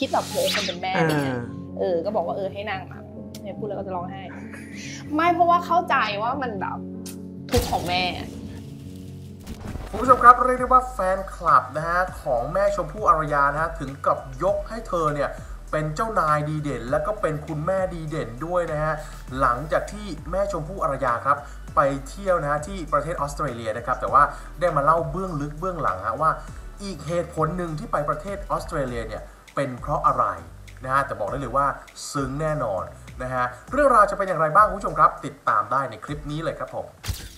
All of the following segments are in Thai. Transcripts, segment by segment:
คิดแบบโธอคนเป็นแม่เียเออ ก็บอกว่าเออให้นางมาเนี่ยพูดแล้วก็จะร้องไห้ ไม่เพราะว่าเข้าใจว่ามันแบบทุกข์ของแม่คุณผู้ชมครับเรียกได้ว่าแฟนคลับนะฮะของแม่ชมพู่อารยานะฮะถึงกับยกให้เธอเนี่ยเป็นเจ้านายดีเด่น และก็เป็นคุณแม่ดีเด่นด้วยนะฮะหลังจากที่แม่ชมพู่อารยาครับ ไปเที่ยวนะฮะที่ประเทศออสเตรเลียนะครับ แต่ว่าได้มาเล่าเบื้องลึกเบื้องหลังฮะว่า อีกเหตุผลหนึ่งที่ไปประเทศออสเตรเลียเนี่ยเป็นเพราะอะไรนะฮะ แต่บอกได้เลยว่าซึ้งแน่นอนนะฮะเรื่องราวจะเป็นอย่างไรบ้างคุณผู้ชมครับ ติดตามได้ในคลิปนี้เลยครับผม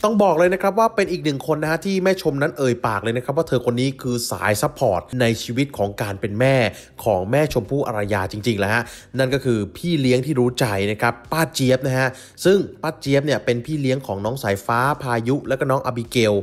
ต้องบอกเลยนะครับว่าเป็นอีกหนึ่งคนนะฮะที่แม่ชมนั้นเอ่ยปากเลยนะครับว่าเธอคนนี้คือสายซัพพอร์ตในชีวิตของการเป็นแม่ของแม่ชมพู่อารยาจริงๆ แล้วฮะ นั่นก็คือพี่เลี้ยงที่รู้ใจนะครับป้าเจี๊ยบนะฮะ ซึ่งป้าเจี๊ยบเนี่ยเป็นพี่เลี้ยงของน้องสายฟ้าพายุ และก็น้องอบิเกล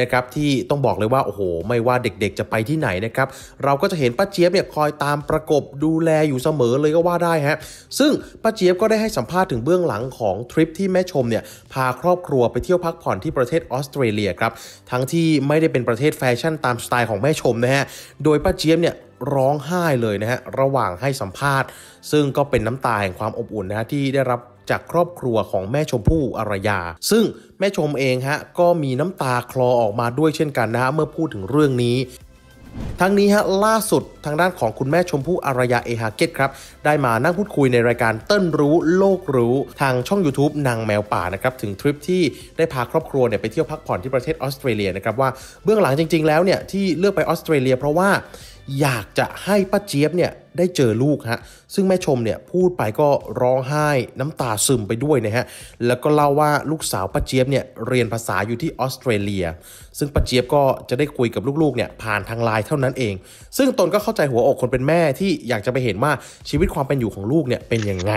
นะครับที่ต้องบอกเลยว่าโอ้โหไม่ว่าเด็กๆจะไปที่ไหนนะครับเราก็จะเห็นป้าเจี๊ยบเนี่ยคอยตามประกบดูแลอยู่เสมอเลยก็ว่าได้ฮะซึ่งป้าเจี๊ยบก็ได้ให้สัมภาษณ์ถึงเบื้องหลังของทริปที่แม่ชมเนี่ยพาครอบครัวไปเที่ยวพักผ่อนที่ประเทศออสเตรเลียครับ ทั้งที่ไม่ได้เป็นประเทศแฟชั่นตามสไตล์ของแม่ชมนะฮะ โดยป้าเจี๊ยบเนี่ย ร้องไห้เลยนะฮะ ระหว่างให้สัมภาษณ์ ซึ่งก็เป็นน้ำตาแห่งความอบอุ่นนะฮะ ที่ได้รับจากครอบครัวของแม่ชมพู่อารยา ซึ่งแม่ชมเองฮะ ก็มีน้ำตาคลอออกมาด้วยเช่นกันนะฮะเมื่อพูดถึงเรื่องนี้ทั้งนี้ฮะล่าสุดทางด้านของคุณแม่ชมพู่อารยาเอฮาเกตครับ ได้มานั่งพูดคุยในรายการเต้นรู้โลกรู้ทางช่อง YouTube นางแมวป่านะครับ ถึงทริปที่ได้พาครอบครัวเนี่ยไปเที่ยวพักผ่อนที่ประเทศออสเตรเลียนะครับว่า เบื้องหลังจริงๆ แล้วเนี่ย ที่เลือกไปออสเตรเลียเพราะว่า อยากจะให้ป้าเจี๊ยบเนี่ยได้เจอลูกฮะ ซึ่งแม่ชม เนี่ย พูดไปก็ร้องไห้น้ำตาซึมไปด้วยนะฮะ แล้วก็ เล่า ว่าลูกสาวป้าเจี๊ยบเนี่ยเรียนภาษาอยู่ที่ออสเตรเลีย ซึ่งป้าเจี๊ยบก็จะได้คุยกับลูกๆเนี่ยผ่านทางไลน์เท่านั้นเอง ซึ่งตนก็เข้าใจหัวอกคนเป็นแม่ที่อยากจะไปเห็นว่าชีวิตความเป็นอยู่ของลูกเนี่ยเป็นยังไง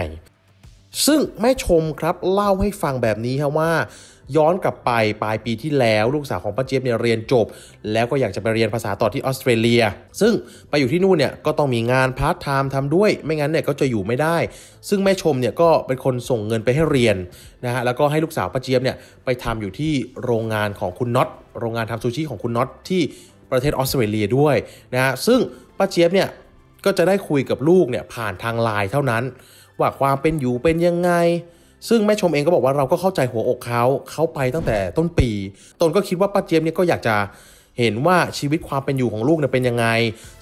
ซึ่งแม่ชมครับเล่าให้ฟังแบบนี้ครับว่าย้อนกลับไปปลายปีที่แล้วลูกสาวของป้าเจี๊ยบเนี่ยเรียนจบ แล้วก็อยากจะไปเรียนภาษาต่อที่ออสเตรเลียซึ่งไปอยู่ที่นู่นเนี่ยก็ต้องมีงานพาร์ทไทม์ทำด้วย ไม่งั้นเนี่ยก็จะอยู่ไม่ได้ ซึ่งแม่ชมเนี่ยก็เป็นคนส่งเงินไปให้เรียนนะฮะแล้วก็ให้ลูกสาวป้าเจี๊ยบเนี่ยไปทำอยู่ที่โรงงานของคุณน็อตโรงงานทำซูชิของคุณน็อตที่ประเทศออสเตรเลียด้วยนะฮะซึ่งป้าเจี๊ยบเนี่ยก็จะได้คุยกับลูกเนี่ยผ่านทางไลน์เท่านั้นว่าความเป็นอยู่เป็นยังไงซึ่ง แม่ชมเองก็บอกว่าเราก็เข้าใจหัวอกเขาเขาไปตั้งแต่ต้นปี ตนก็คิดว่าป้าเจี๊ยบเนี่ยก็อยากจะเห็นว่าชีวิตความเป็นอยู่ของลูกเนี่ยเป็นยังไง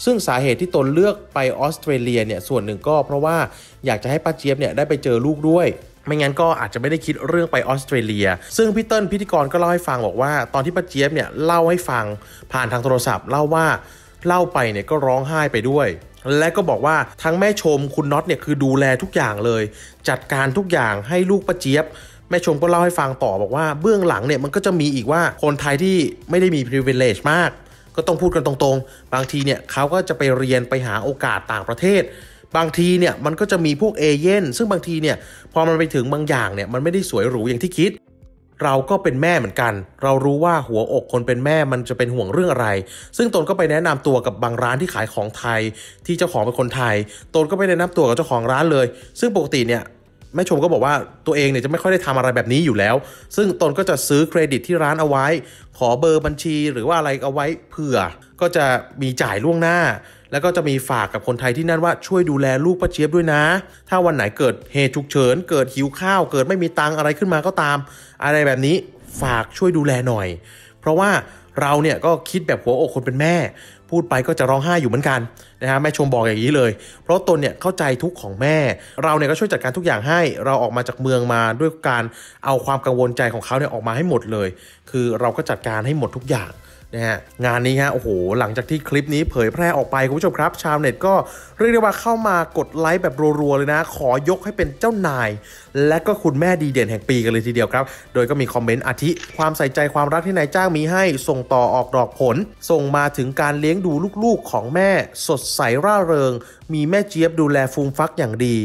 ซึ่งสาเหตุที่ตนเลือกไปออสเตรเลียเนี่ยส่วนหนึ่งก็เพราะว่าอยากจะให้ป้าเจี๊ยบเนี่ยได้ไปเจอลูกด้วย ไม่งั้นก็อาจจะไม่ได้คิดเรื่องไปออสเตรเลีย ซึ่งพี่เติ้ลพิธีกรก็เล่าให้ฟังบอกว่าตอนที่ป้าเจี๊ยบเนี่ยเล่าให้ฟังผ่านทางโทรศัพท์เล่าว่าเล่าไปเนี่ยก็ร้องไห้ไปด้วยและก็บอกว่าทั้งแม่ชมคุณน็อตเนี่ยคือดูแลทุกอย่างเลย จัดการทุกอย่างให้ลูกประเจี๊ยบ แม่ชมก็เล่าให้ฟังต่อบอกว่าเบื้องหลังเนี่ยมันก็จะมีอีกว่าคนไทยที่ไม่ได้มี privilege มาก ก็ต้องพูดกันตรงๆ บางทีเนี่ยเขาก็จะไปเรียนไปหาโอกาสต่างประเทศ บางทีเนี่ยมันก็จะมีพวกเอเย่นซึ่งบางทีเนี่ยพอมันไปถึงบางอย่างเนี่ยมันไม่ได้สวยหรูอย่างที่คิดเราก็เป็นแม่เหมือนกัน เรารู้ว่าหัวอกคนเป็นแม่มันจะเป็นห่วงเรื่องอะไร ซึ่งตนก็ไปแนะนำตัวกับบางร้านที่ขายของไทย ที่เจ้าของเป็นคนไทย ตนก็ไปแนะนำตัวกับเจ้าของร้านเลย ซึ่งปกติเนี่ยแม่ชมก็บอกว่าตัวเองเนี่ยจะไม่ค่อยได้ทำอะไรแบบนี้อยู่แล้ว ซึ่งตนก็จะซื้อเครดิตที่ร้านเอาไว้ ขอเบอร์บัญชีหรือว่าอะไรเอาไว้ เผื่อก็จะมีจ่ายล่วงหน้าแล้วก็จะมีฝากกับคนไทยที่นั่นว่าช่วยดูแลลูกป้าเจี๊ยบด้วยนะ ถ้าวันไหนเกิดเหตุฉุกเฉินเกิดหิวข้าวเกิดไม่มีตังอะไรขึ้นมาก็ตาม อะไรแบบนี้ฝากช่วยดูแลหน่อย เพราะว่าเราเนี่ยก็คิดแบบหัวอกคนเป็นแม่ พูดไปก็จะร้องไห้อยู่เหมือนกันนะฮะแม่ชมบอกอย่างนี้เลย เพราะตนเนี่ยเข้าใจทุกของแม่ เราเนี่ยก็ช่วยจัดการทุกอย่างให้เราออกมาจากเมืองมาด้วยการเอาความกังวลใจของเขาเนี่ยออกมาให้หมดเลย คือเราก็จัดการให้หมดทุกอย่างนะฮะงานนี้ฮะโอ้โหหลังจากที่คลิปนี้เผยแพร่ออกไป คุณผู้ชมครับ ชาวเน็ตก็เรียกได้ว่าเข้ามากดไลค์แบบรัวๆเลยนะ ขอยกให้เป็นเจ้านาย และก็คุณแม่ดีเด่นแห่งปีกันเลยทีเดียวครับ โดยก็มีคอมเมนต์อาทิความใส่ใจความรักที่นายจ้างมีให้ ส่งต่อออกดอกผล ส่งมาถึงการเลี้ยงดูลูกๆของแม่ สดใสร่าเริงมีแม่เจี๊ยบดูแลฟูมฟักอย่างดี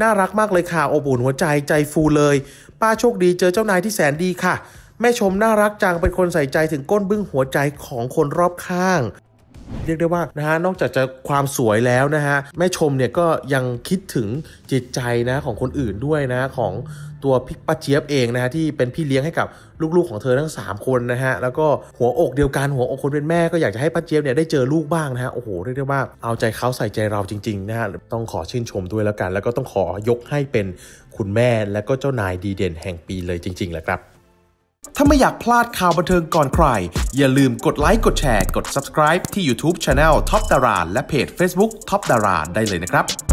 น่ารักมากเลยค่ะอบอุ่นหัวใจใจฟูเลย ป้าโชคดีเจอเจ้านายที่แสนดีค่ะแม่ชม น่ารักจัง เป็นคนใส่ใจถึงก้นบึ้งหัวใจของคนรอบข้าง เรียกได้ว่านะฮะนอกจากจะความสวยแล้วนะฮะแม่ชมเนี่ยก็ยังคิดถึงจิตใจนะของคนอื่นด้วยนะของตัวพี่ป้าเจี๊ยบเองนะฮะที่เป็นพี่เลี้ยงให้กับลูกๆของเธอทั้ง 3 คนนะฮะแล้วก็หัวอกเดียวกันหัวอกคนเป็นแม่ก็อยากจะให้ป้าเจี๊ยบเนี่ยได้เจอลูกบ้างนะฮะโอ้โหเรียกได้ว่าเอาใจเขาใส่ใจเราจริงๆนะฮะต้องขอชื่นชมด้วยแล้วกัน แล้วก็ต้องขอยกให้เป็นคุณแม่ และก็เจ้านายดีเด่นแห่งปีเลยจริงๆแหละครับถ้าไม่อยากพลาดข่าวบันเทิงก่อนใคร อย่าลืมกดไลค์กดแชร์กด subscribe ที่ YouTube Channel Top ดาราและเพจ Facebook Top ดาราได้เลยนะครับ